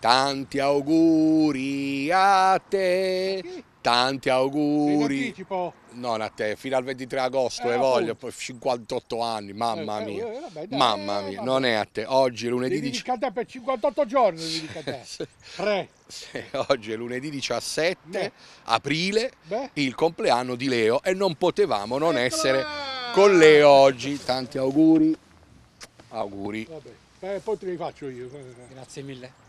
Tanti auguri a te, tanti auguri. Non a te, fino al 23 agosto, eh, e eh, voglio, 58 anni, mamma eh, eh, mia. Eh, vabbè, dai, mamma mia, non è a te. Oggi è lunedì... Devi 10... per 58 giorni, devi a te. Tre. Oggi è lunedì 17 Beh. aprile, Beh. il compleanno di Leo e non potevamo non Eccola! essere con Leo oggi. Tanti auguri. Auguri. Vabbè. Beh, poi te li faccio io. Grazie mille.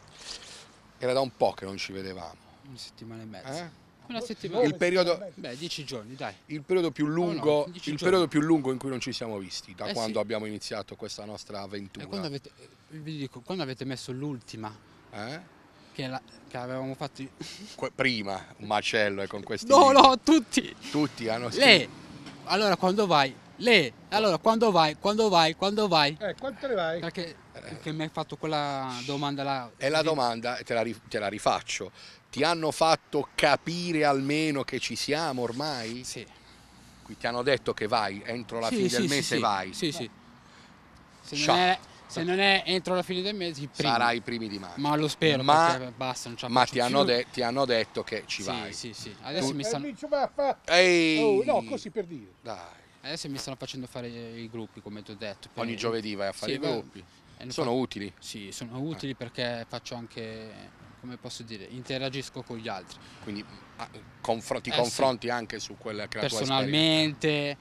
Era da un po' che non ci vedevamo. Una settimana e mezza. Eh? Una settimana. Il periodo, Beh, dieci giorni, dai. Il periodo più lungo, oh no, il periodo più lungo in cui non ci siamo visti, da eh quando sì. abbiamo iniziato questa nostra avventura. E eh, quando avete, eh, vi dico, quando avete messo l'ultima? Eh? Che, la, che, avevamo fatto que prima un macello e eh, con questi no libri. no tutti tutti hanno scritto. le allora quando vai le allora quando vai quando vai quando vai eh quanto ne vai perché perché mi hai fatto quella domanda là. E la domanda, te la, te la rifaccio, ti hanno fatto capire almeno che ci siamo ormai? Sì. Qui ti hanno detto che vai, entro la sì, fine sì, del mese sì, vai? Sì, sì. Se non, è, se non, è, entro la fine del mese, primi. sarà i primi di maggio. Ma lo spero, ma, basta, ma ti, hanno de- ti, hanno detto che ci vai. Sì, sì, Adesso tu... mi stanno... Ehi! Oh, no, così per dire. Dai. Adesso mi stanno facendo fare i gruppi, come ti ho detto. Ogni giovedì vai a fare i gruppi. Sono utili. Sì, sono utili perché faccio anche, come posso dire, interagisco con gli altri. Quindi ah, confr ti eh confronti sì. anche su quella che è la tua Personalmente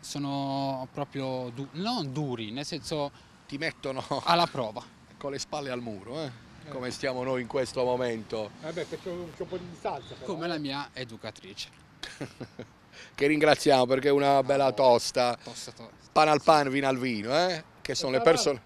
sono proprio, du non duri, nel senso... Ti mettono alla prova. Con le spalle al muro, eh? come stiamo noi in questo momento. Eh beh, perché un po' di distanza. Però. Come la eh. mia educatrice. che ringraziamo perché è una bella tosta. tosta, tosta. Pan al pan, vino al vino, eh? che sono le persone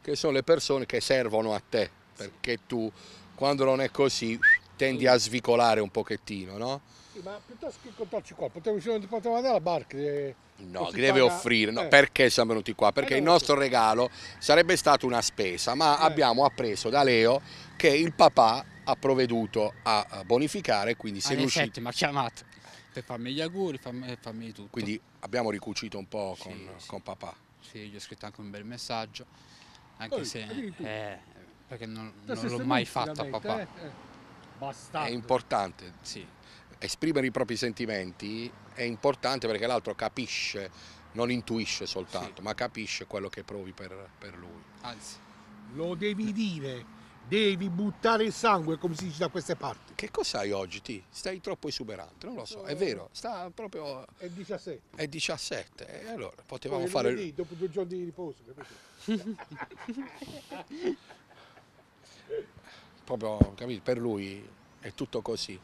che sono le persone che servono a te, perché tu quando non è così tendi a svicolare un pochettino, no? Sì, ma piuttosto che incontrarci qua, potevo, potevo andare alla barca. Eh, no, deve paga... offrire, no, eh. perché siamo venuti qua? Perché eh, il nostro so. regalo sarebbe stata una spesa, ma eh. abbiamo appreso da Leo che il papà ha provveduto a bonificare, quindi se ah, riuscite... mi ha chiamato per farmi gli auguri, farmi, eh, farmi tutto. Quindi abbiamo ricucito un po' con, sì, con sì. papà. Sì, gli ho scritto anche un bel messaggio anche Poi, se eh, perché non, non cioè, l'ho mai fatto a eh, papà. Eh, è importante. Sì. Esprimere i propri sentimenti è importante perché l'altro capisce, non intuisce soltanto, sì. ma capisce quello che provi per, per lui. Anzi. Lo devi dire Devi buttare il sangue, come si dice da queste parti. Che cos'hai oggi, ti? Stai troppo esuberante, non lo so, è vero, sta proprio... È 17. È 17, e eh, allora potevamo Poi, fare... Lunedì, dopo due giorni di riposo, proprio, capito, per lui è tutto così.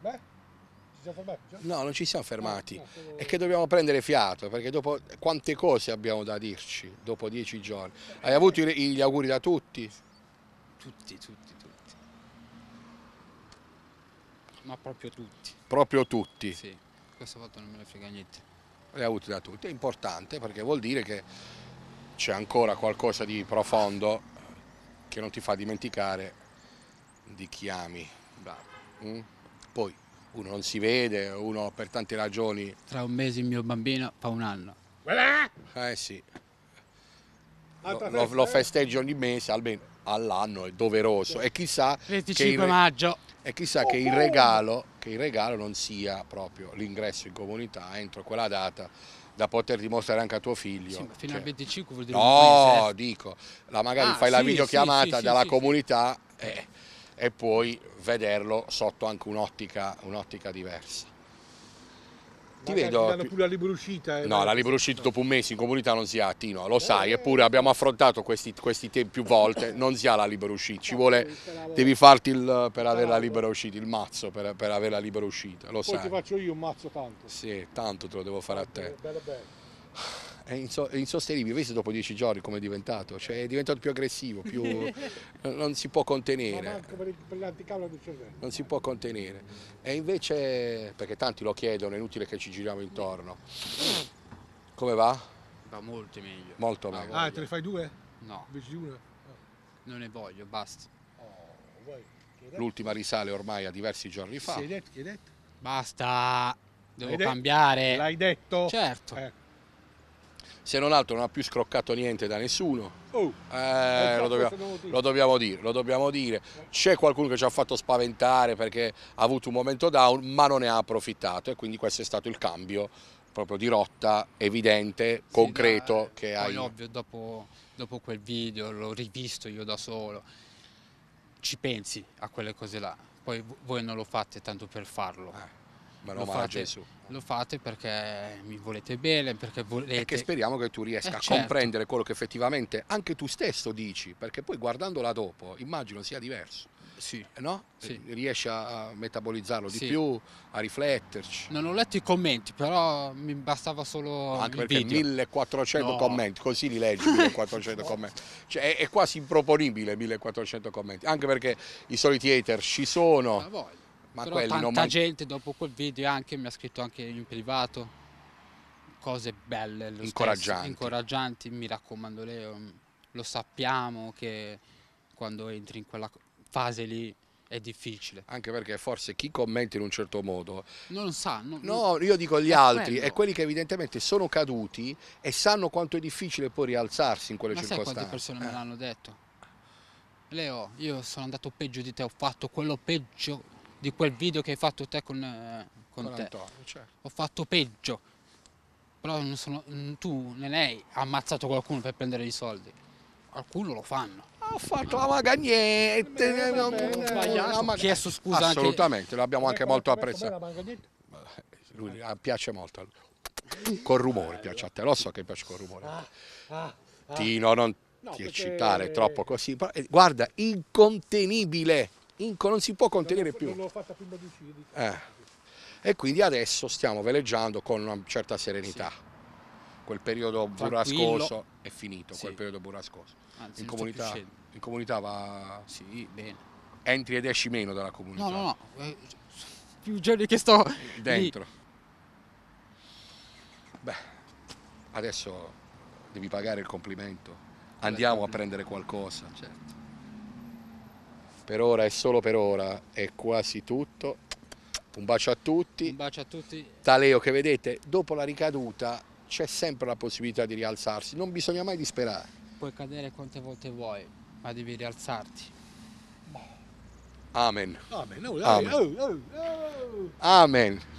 Beh. No, non ci siamo fermati. Ah, è che dobbiamo prendere fiato, perché dopo quante cose abbiamo da dirci dopo dieci giorni. Hai avuto gli auguri da tutti? Tutti, tutti, tutti. Ma proprio tutti. Proprio tutti? Sì, questa volta non me ne frega niente. Li hai avuti da tutti, è importante perché vuol dire che c'è ancora qualcosa di profondo che non ti fa dimenticare di chi ami. Mm? Poi uno non si vede, uno per tante ragioni. Tra un mese il mio bambino fa un anno. Eh sì. Lo, lo, festeggio ogni mese, almeno all'anno, è doveroso. E chissà 25 che maggio. E chissà che il, regalo, che il regalo non sia proprio l'ingresso in comunità entro quella data da poter dimostrare anche a tuo figlio. Sì, fino cioè, al 25 vuol dire no, eh. dico, la magari ah, fai sì, la videochiamata sì, dalla comunità. Eh, e poi vederlo sotto anche un'ottica, un diversa. Ti vedo. Ti più la libera uscita. Eh, no, la libera uscita dopo un mese in comunità non si ha, Tino, lo sai, eh. eppure abbiamo affrontato questi, questi temi più volte, non si ha la libera uscita, ci vuole, devi farti il, per avere la libera uscita, il mazzo per, per avere la libera uscita, lo Poi sai. Poi ti faccio io un mazzo tanto. Sì, tanto te lo devo fare a te. Eh, bello, bello è, inso- è, insostenibile, vedi dopo dieci giorni come è diventato, cioè è diventato più aggressivo, più... non si può contenere. Non si può contenere. E invece, perché tanti lo chiedono, è inutile che ci giriamo intorno. Come va? Va molto meglio. Molto meglio. Ah, te ne fai due? No. Invece una? Non ne voglio, basta. Oh, L'ultima risale ormai a diversi giorni fa. Che hai detto? Che hai detto? Basta! Devo cambiare. L'hai detto? Certo. Eh se non altro non ha più scroccato niente da nessuno. Oh, eh, eh lo, dobbiamo, lo, dobbiamo, dire, lo dobbiamo dire. C'è qualcuno che ci ha fatto spaventare perché ha avuto un momento down, ma non ne ha approfittato e quindi questo è stato il cambio proprio di rotta evidente, sì, concreto da, che hai. Poi ovvio, dopo, dopo quel video l'ho rivisto io da solo, ci pensi a quelle cose là, poi voi non lo fate tanto per farlo. Eh ma lo fate, lo fate, perché mi volete bene, perché volete... E che speriamo che tu riesca eh, a certo. comprendere quello che effettivamente anche tu stesso dici, perché poi guardandola dopo immagino sia diverso. Sì. Eh, no? sì. Riesci a metabolizzarlo sì. di più, a rifletterci. Non ho letto i commenti, però mi bastava solo. No, anche perché video. 1400 no. commenti, così li leggi 1400 commenti. Cioè, è, è, quasi improponibile 1400 commenti, anche perché i soliti hater ci sono. Ma Però tanta man... gente dopo quel video anche, mi ha scritto anche in privato cose belle, incoraggianti. Stesso, incoraggianti, mi raccomando Leo, mm, lo sappiamo che quando entri in quella fase lì è difficile. Anche perché forse chi commenta in un certo modo non sa. Non, no, io dico gli altri quello. e quelli che evidentemente sono caduti e sanno quanto è difficile poi rialzarsi in quelle Ma circostanze. Ma quante persone eh. me l'hanno detto? Leo, io sono andato peggio di te, ho fatto quello peggio di quel video che hai fatto te con, eh, con, con te. Antonio, certo. Ho fatto peggio, però sono, mm, tu né lei ha ammazzato qualcuno per prendere i soldi. Qualcuno lo fanno. Ah, ho fatto la magagnette, eh, beh, ho chiesto scusa Assolutamente, l'abbiamo anche molto apprezzato. Lui ah, piace molto. Col rumore piace a te, lo so che piace col rumore. Ah, ah, ah. Tino, non no, ti perché... eccitare eh, troppo così. Guarda, incontenibile non si può contenere più. l'ho fatta prima di uccidere. Eh. E quindi adesso stiamo veleggiando con una certa serenità. Sì. Quel periodo burrascoso è finito, sì. quel periodo burrascoso. Anzi, in, comunità, in comunità va... Sì, bene. Entri ed esci meno dalla comunità. No, no, no. Eh, più giorni che sto... Dentro. Lì. Beh, adesso devi pagare il complimento. Andiamo a prendere qualcosa. Certo per ora e solo per ora, è quasi tutto. Un bacio a tutti. Un bacio a tutti. Taleo che vedete, dopo la ricaduta c'è sempre la possibilità di rialzarsi, non bisogna mai disperare. Puoi cadere quante volte vuoi, ma devi rialzarti. Amen. Amen. Oh, oh Amen. Oh, oh, Amen.